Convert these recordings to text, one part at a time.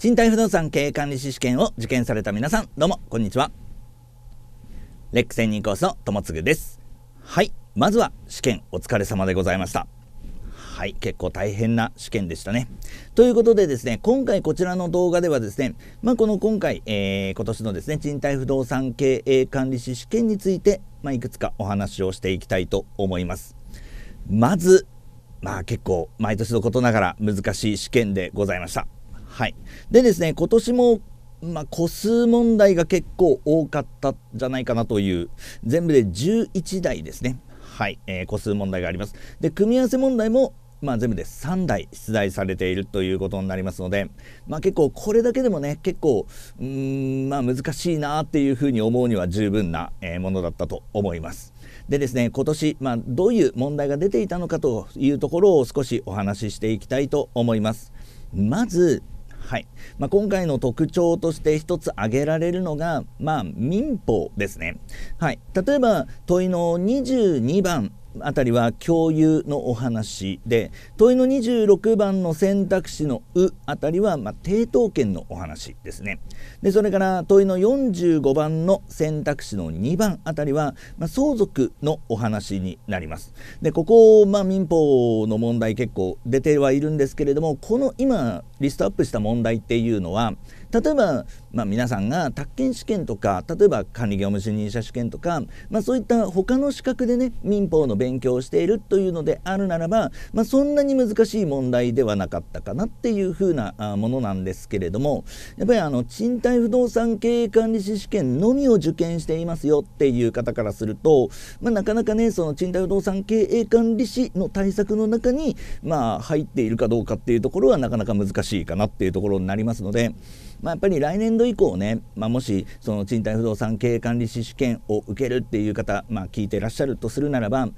賃貸不動産経営管理士試験を受験された皆さん、どうも、こんにちは。レック専任コースの友もです。はい、まずは試験お疲れ様でございました。はい、結構大変な試験でしたね。ということでですね、今回こちらの動画ではですね、まあ、この今回、えー、今年のですね、賃貸不動産経営管理士試験について、まあ、いくつかお話をしていきたいと思います。まず、まあ結構毎年のことながら難しい試験でございました。はい、でですね今年もまあ、個数問題が結構多かったんじゃないかなという全部で11台ですねはい、えー、個数問題がありますで組み合わせ問題もまあ、全部で3台出題されているということになりますので、まあ、結構これだけでもね結構うん、まあ、難しいなっていうふうに思うには十分なものだったと思います。でですね今年、まあ、どういう問題が出ていたのかというところを少しお話ししていきたいと思います。まずはいまあ、今回の特徴として一つ挙げられるのが、まあ、民法ですね、はい、例えば問いの22番あたりは共有のお話で問いの26番の選択肢の「う」あたりは、まあ、抵当権のお話ですねでそれから問いの45番の選択肢の2番あたりは、まあ、相続のお話になりますでここ、まあ、民法の問題結構出てはいるんですけれどもこの今リストアップした問題っていうのは例えば、まあ、皆さんが宅建試験とか例えば管理業務主任者試験とか、まあ、そういった他の資格でね民法の勉強をしているというのであるならば、まあ、そんなに難しい問題ではなかったかなっていうふうなものなんですけれどもやっぱりあの賃貸不動産経営管理士試験のみを受験していますよっていう方からすると、まあ、なかなかねその賃貸不動産経営管理士の対策の中に、まあ、入っているかどうかっていうところはなかなか難しいかなっていうところになりますので。まあ、やっぱり来年度以降ね、まあ、もしその賃貸不動産経営管理士試験を受けるっていう方、まあ、聞いてらっしゃるとするならば、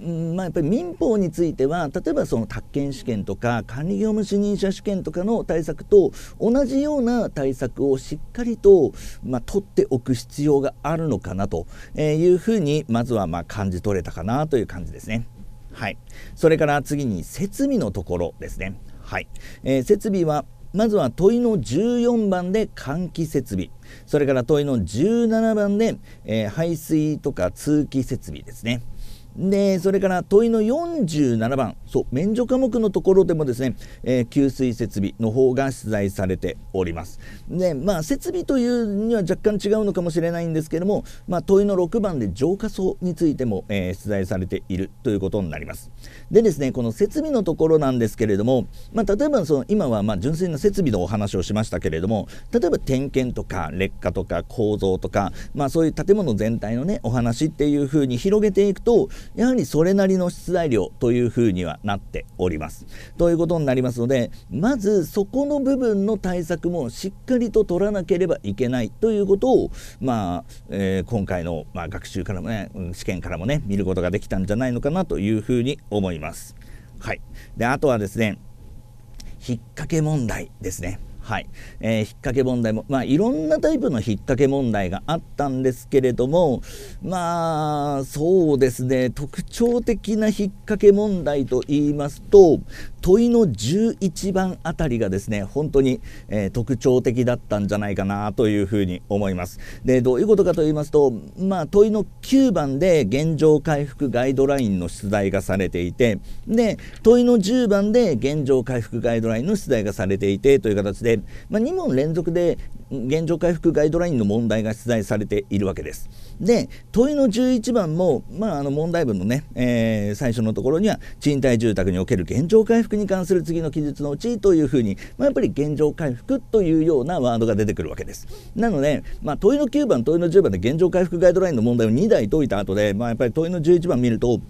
うんまあ、やっぱり民法については例えばその宅建試験とか管理業務主任者試験とかの対策と同じような対策をしっかりと、まあ、取っておく必要があるのかなというふうにまずはまあ感じ取れたかなという感じですね。はい、それから次に設備のところですね。はい、えー、設備はまずは問いの14番で換気設備それから問いの17番で、えー、排水とか通気設備ですねでそれから問いの47番そう免除科目のところでもですね、えー、給水設備の方が出題されております。でまあ設備というには若干違うのかもしれないんですけども、まあ、問いの6番で浄化層についても、えー、出題されているということになります。でですねこの設備のところなんですけれども、まあ、例えばその今はま純粋な設備のお話をしましたけれども例えば点検とか劣化とか構造とか、まあ、そういう建物全体のねお話っていうふうに広げていくとやはりそれなりの出題量というふうにはなっております。ということになりますのでまずそこの部分の対策もしっかりと取らなければいけないということを、まあえー、今回の、まあ、学習からもね試験からもね見ることができたんじゃないのかなというふうに思います。はい、であとはですね引っ掛け問題ですね。はいえー、引っ掛け問題も、まあ、いろんなタイプの引っ掛け問題があったんですけれどもまあそうですね特徴的な引っ掛け問題と言いますと問いの11番あたりがですね本当に、えー、特徴的だったんじゃないかなというふうに思いますでどういうことかと言いますと、まあ、問いの9番で現状回復ガイドラインの出題がされていてで問いの10番で現状回復ガイドラインの出題がされていてという形でまあ、2問連続で現状回復ガイドラインの問題が出題されているわけです。で問いの11番も、まあ、あの問題文のね、えー、最初のところには賃貸住宅における現状回復に関する次の記述のうちというふうに、まあ、やっぱり現状回復というようなワードが出てくるわけです。なので、まあ、問いの9番問いの10番で現状回復ガイドラインの問題を2台解いた後で、まあ、やっぱり問いの11番見ると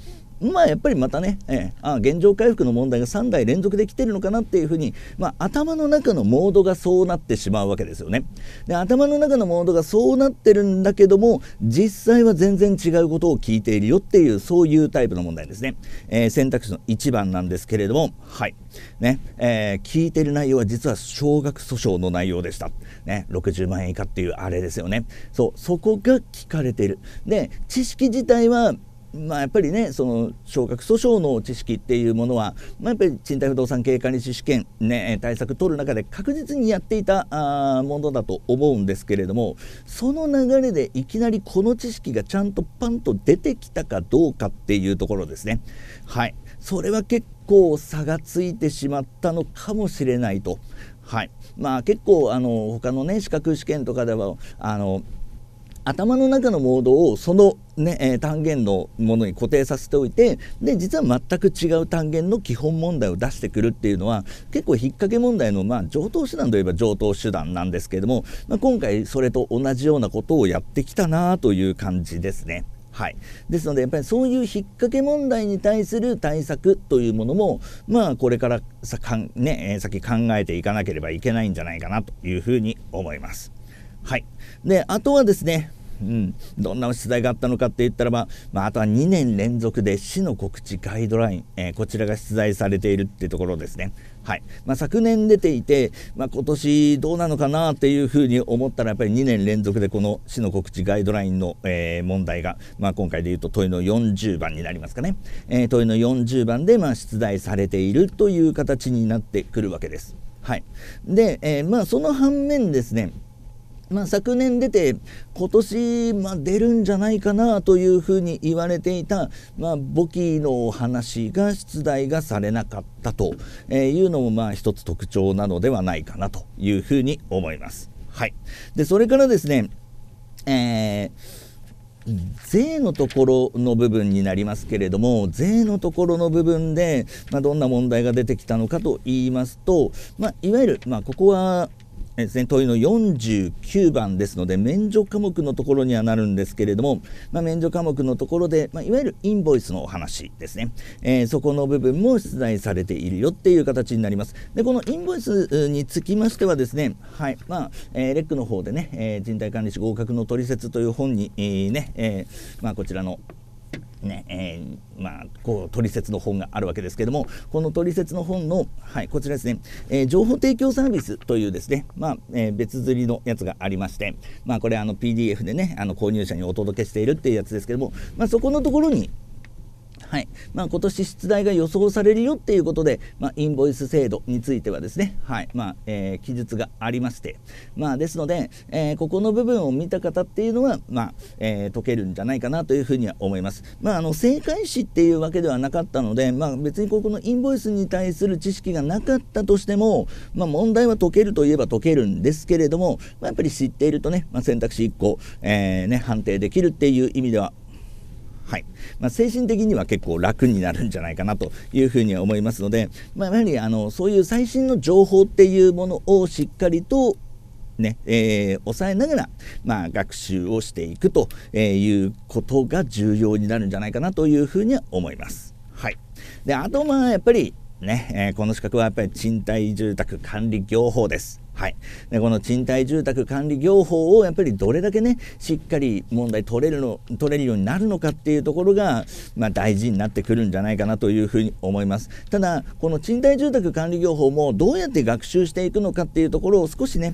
まあやっぱりまたね、えー、あ現状回復の問題が3台連続できてるのかなっていうふうに、まあ、頭の中のモードがそうなってしまうわけですよね。で頭の中のモードがそうなってるんだけども実際は全然違うことを聞いているよっていうそういうタイプの問題ですね。えー、選択肢の1番なんですけれどもはいね、えー、聞いてる内容は実は少額訴訟の内容でした。ね、60万円以下っていうあれですよね。そうそこが聞かれている。で知識自体はまあ、やっぱりねその昇格訴訟の知識っていうものは、まあ、やっぱり賃貸不動産経営管理士試験、ね、対策取る中で確実にやっていたあものだと思うんですけれどもその流れでいきなりこの知識がちゃんとパンと出てきたかどうかっていうところですね。はいそれは結構差がついてしまったのかもしれないと。はいまあ、結構あの他のね資格試験とかではあの頭の中のモードをそのね、えー、単元のものに固定させておいてで実は全く違う単元の基本問題を出してくるっていうのは結構引っ掛け問題の、まあ、上等手段といえば上等手段なんですけれども、まあ、今回それと同じようなことをやってきたなという感じですね。はい、ですのでやっぱりそういう引っ掛け問題に対する対策というものも、まあ、これからさかん、ね、先考えていかなければいけないんじゃないかなというふうに思います。はい、であとはですねうん、どんな出題があったのかって言ったらば、まあ、あとは2年連続で市の告知ガイドライン、えー、こちらが出題されているってところですね。はいまあ、昨年出ていて、まあ、今年どうなのかなっていうふうに思ったらやっぱり2年連続でこの市の告知ガイドラインの、えー、問題が、まあ、今回でいうと問いの40番になりますかね、えー、問いの40番で、まあ、出題されているという形になってくるわけです。はい、で、えー、まあその反面ですねまあ、昨年出て今年、まあ、出るんじゃないかなというふうに言われていた、まあ、簿記のお話が出題がされなかったというのもまあ一つ特徴なのではないかなというふうに思います。はい、でそれからですね、えー税のところの部分になりますけれども税のところの部分で、まあ、どんな問題が出てきたのかと言いますと、まあ、いわゆる、まあ、ここはですね、問いの49番ですので免除科目のところにはなるんですけれども、まあ、免除科目のところで、まあ、いわゆるインボイスのお話ですね、えー、そこの部分も出題されているよっていう形になりますでこのインボイスにつきましてはですねはいまあ、えー、レックの方でね、えー、人体管理士合格の取説という本に、えー、ね、えまあ、こちらのねえー、まあ、こう取説の本があるわけですけれどもこの取説の本の、はい、こちらですね、えー、情報提供サービスというですね、まあえー、別釣りのやつがありまして、まあ、これあの PDF でねあの購入者にお届けしているっていうやつですけども、まあ、そこのところにはいまあ、今年出題が予想されるよっていうことで、まあ、インボイス制度についてはですね、はいまあえー、記述がありまして、まあ、ですので、えー、ここの部分を見た方っていうのは、まあえー、解けるんじゃないかなというふうには思います。まあ、あの正解詞っていうわけではなかったので、まあ、別にここのインボイスに対する知識がなかったとしても、まあ、問題は解けるといえば解けるんですけれども、まあ、やっぱり知っているとね、まあ、選択肢1個、えーね、判定できるっていう意味でははいまあ、精神的には結構楽になるんじゃないかなというふうには思いますので、まあ、やはりあのそういう最新の情報っていうものをしっかりとね、えー、抑えながら、まあ、学習をしていくと、えいうことが重要になるんじゃないかなというふうには思います。はい、であとまあやっぱりね、えー、この資格はやっぱり賃貸住宅管理業法です。はい、でこの賃貸住宅管理業法をやっぱりどれだけねしっかり問題取れるの取れるようになるのかっていうところが、まあ、大事になってくるんじゃないかなというふうに思いますただこの賃貸住宅管理業法もどうやって学習していくのかっていうところを少しね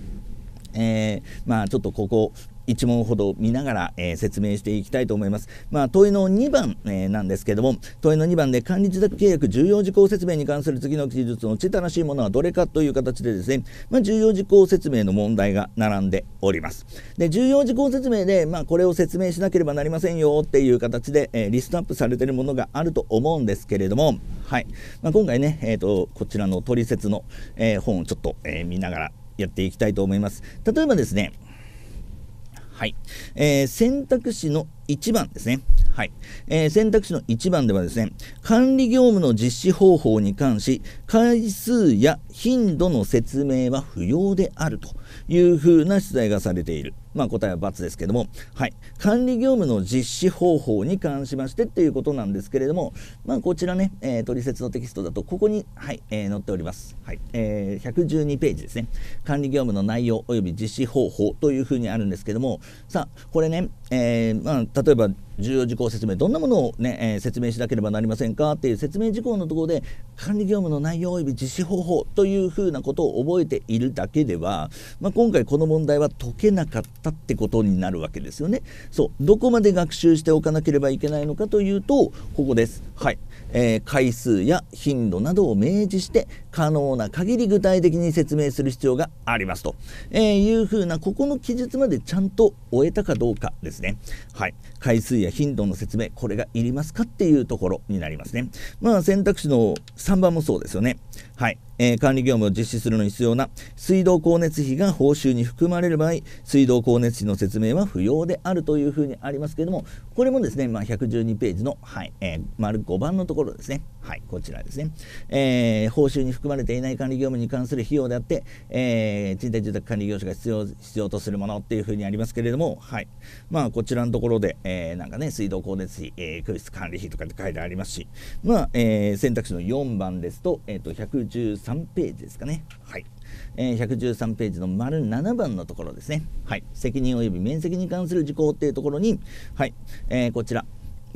えー、まあちょっとここ1問ほど見ながら、えー、説明していきたいと思います。まあ、問いの2番、えー、なんですけども、問いの2番で管理自宅契約重要事項説明に関する次の記述のうち正しいものはどれかという形でですね、まあ、重要事項説明の問題が並んでおります。で、重要事項説明で、まあ、これを説明しなければなりませんよっていう形で、えー、リストアップされているものがあると思うんですけれども、はい。まあ、今回ね、えっ、と、こちらの取説の、え本をちょっと、え見ながらやっていきたいと思います。例えばですね、はいえー、選択肢の1番ですね、はいえー、選択肢の1番ではですね管理業務の実施方法に関し回数や頻度の説明は不要であるというふうな出題がされているまあ、答えは×ですけども、はい、管理業務の実施方法に関しましてっていうことなんですけれども、まあ、こちらね、えー、取説のテキストだとここに、はいえー、載っております、はいえー、112ページですね管理業務の内容及び実施方法というふうにあるんですけどもさあこれね、えー、まあ、例えば重要事項説明どんなものをね、えー、説明しなければなりませんかっていう説明事項のところで管理業務の内容及び実施方法というふうなことを覚えているだけでは、まあ、今回この問題は解けなかったったってことになるわけですよね。そうどこまで学習しておかなければいけないのかというとここです。はい、えー、回数や頻度などを明示して可能な限り具体的に説明する必要がありますと、えー、いうふうなここの記述までちゃんと終えたかどうかですね。はい、回数や頻度の説明これがいりますかっていうところになりますね。まあ選択肢の3番もそうですよね。はいえー、管理業務を実施するのに必要な水道光熱費が報酬に含まれる場合水道光熱費の説明は不要であるというふうにありますけれどもこれもですね、まあ、112ページの、はいえー、丸5番のところですね、はい、こちらですね、えー、報酬に含まれていない管理業務に関する費用であって、え賃貸住宅管理業者が必要必要とするものっていうふうにありますけれども、はいまあ、こちらのところで、えなんかね水道光熱費、え空室管理費とかって書いてありますし、まあえ選択肢の4番ですと,、えーと113 113ページですかね、はいえー、113ページの丸7番のところですね、はい、責任及び免責に関する事項というところに、はいえー、こちら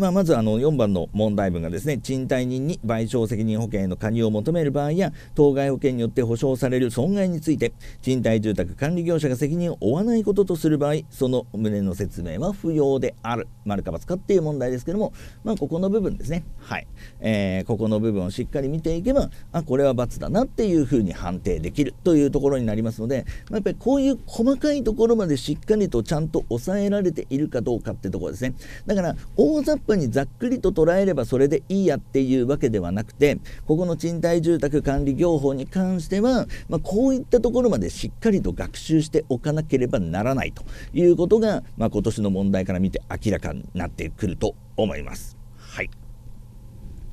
まあ、まずあの4番の問題文がですね賃貸人に賠償責任保険への加入を求める場合や当該保険によって保障される損害について賃貸住宅管理業者が責任を負わないこととする場合その旨の説明は不要である丸か×かっていう問題ですけども、まあ、ここの部分ですねはい、えー、ここの部分をしっかり見ていけばあこれは×だなっていうふうに判定できるというところになりますので、まあ、やっぱりこういう細かいところまでしっかりとちゃんと抑えられているかどうかってところですねだから大雑分にざっくりと捉えればそれでいいやっていうわけではなくてここの賃貸住宅管理業法に関しては、まあ、こういったところまでしっかりと学習しておかなければならないということが、まあ、今年の問題から見て明らかになってくると思います。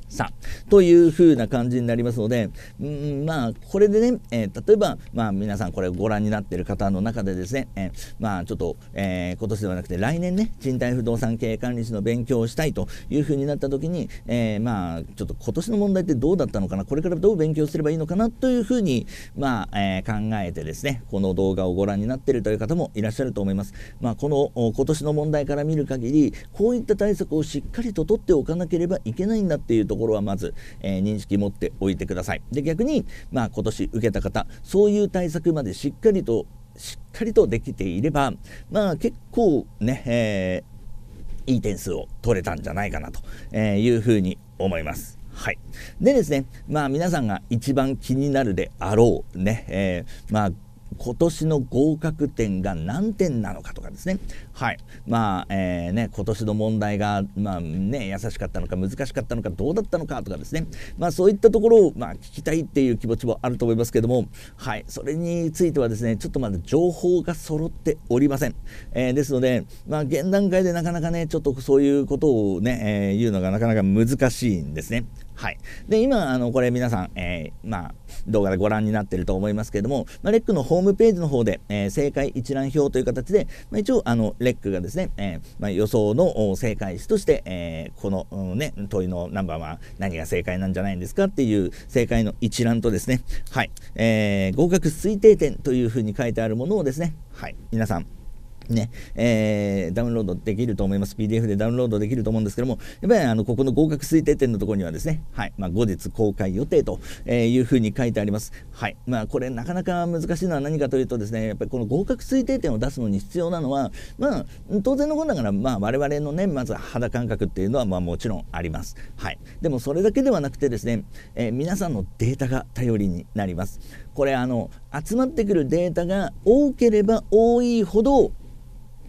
さという風な感じになりますので、うん、まあこれでね、えー、例えば、まあ、皆さんこれをご覧になっている方の中でですね、えー、まあちょっと、えー、今年ではなくて来年ね賃貸不動産経営管理士の勉強をしたいという風になった時に、えまあちょっと今年の問題ってどうだったのかなこれからどう勉強すればいいのかなという風にまあ、え考えてですねこの動画をご覧になっているという方もいらっしゃると思います。まあ、この今年の問題から見る限りこういった対策をしっかりと取っておかなければいけないんだっていうとところはまず、えー、認識持っておいてください。で逆に、まあ、今年受けた方そういう対策までしっかりとしっかりとできていれば、まあ、結構ね、えー、いい点数を取れたんじゃないかなというふうに思います。はい。でですね、まあ皆さんが一番気になるであろうね、えー、まあ今年の合格点が何点なのかとかですね、はいまあえーね、今年の問題が、まあね、優しかったのか難しかったのかどうだったのかとかですね、まあ、そういったところを、まあ、聞きたいっていう気持ちもあると思いますけども、はい、それについてはですねちょっとまだ情報が揃っておりません、えー、ですので、まあ、現段階でなかなかねちょっとそういうことをね、えー、言うのがなかなか難しいんですね。はい、で今あのこれ皆さん、えー、まあ、動画でご覧になってると思いますけれども、まあ、レックのホームページの方で、えー、正解一覧表という形で、まあ、一応あのレックがですね、えー、ま予想の正解値として、えこの、うん、ね、問いのナンバーは何が正解なんじゃないんですかっていう正解の一覧とですね、はいえ合格推定点というふうに書いてあるものをですね、はい、皆さんねえー、ダウンロードできると思います。PDF でダウンロードできると思うんですけども、やっぱりあのここの合格推定点のところにはですね、はいまあ、後日公開予定というふうに書いてあります。はいまあ、これ、なかなか難しいのは何かというとですね、やっぱりこの合格推定点を出すのに必要なのは、まあ、当然のことながら、まあ、我々のね、まず肌感覚っていうのはまあもちろんあります。はい、でもそれだけではなくてですね、えー、皆さんのデータが頼りになります。これあの集まってくるデータが多ければ多いほど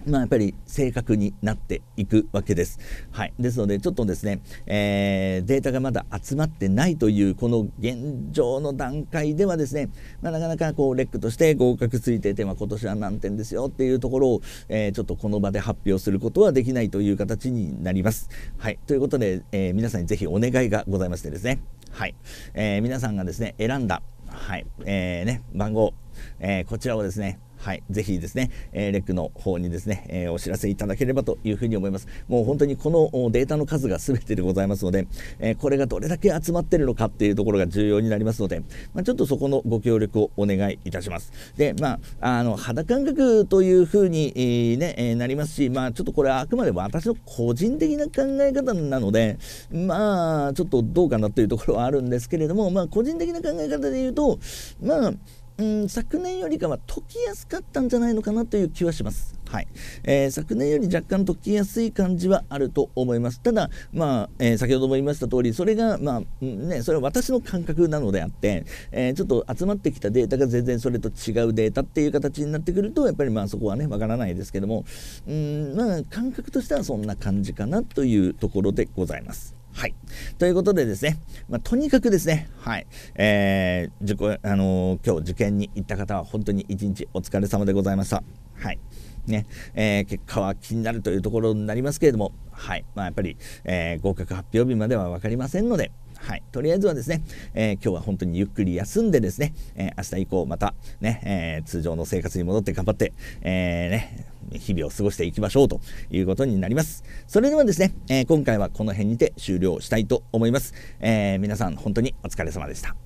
まあ、やっぱり正確になっていくわけです。はい、ですのでちょっとですね、えー、データがまだ集まってないというこの現状の段階ではですね、まあ、なかなかこうレックとして合格推定点は今年は何点ですよっていうところを、えー、ちょっとこの場で発表することはできないという形になります。はい、ということで、えー、皆さんにぜひお願いがございましてですね、はいえ皆さんがですね選んだ、はいえーね、番号、えこちらをですねはい、ぜひですね、えー、レックの方にですね、えー、お知らせいただければというふうに思います。もう本当にこのデータの数が全てでございますので、えー、これがどれだけ集まってるのかっていうところが重要になりますので、まあ、ちょっとそこのご協力をお願いいたします。で、まあ、あの肌感覚というふうに、えー、ねえなりますし、まあ、ちょっとこれはあくまで私の個人的な考え方なので、まあ、ちょっとどうかなというところはあるんですけれども、まあ、個人的な考え方で言うと、まあ、うん、昨年よりかは解きやすかったんじゃないのかなという気はします。はいえー、昨年より若干解きやすい感じはあると思います。ただ、まあえー、先ほども言いました通り、それが、まあね、それは私の感覚なのであって、えー、ちょっと集まってきたデータが全然それと違うデータっていう形になってくると、やっぱりまあそこはね、わからないですけども、うんまあ、感覚としてはそんな感じかなというところでございます。はい。ということでですね、まあ、とにかくですね、はい。えー、受験、あのー、今日受験に行った方は本当に一日お疲れ様でございました。はい。ね、えー、結果は気になるというところになりますけれども、はい。まあ、やっぱり、えー、合格発表日までは分かりませんので、はい、とりあえずはですね、えー、今日は本当にゆっくり休んでですね、えー、明日以降またね、えー、通常の生活に戻って頑張って、えね、日々を過ごしていきましょうということになります。それではですね、えー、今回はこの辺にて終了したいと思います。え皆さん本当にお疲れ様でした。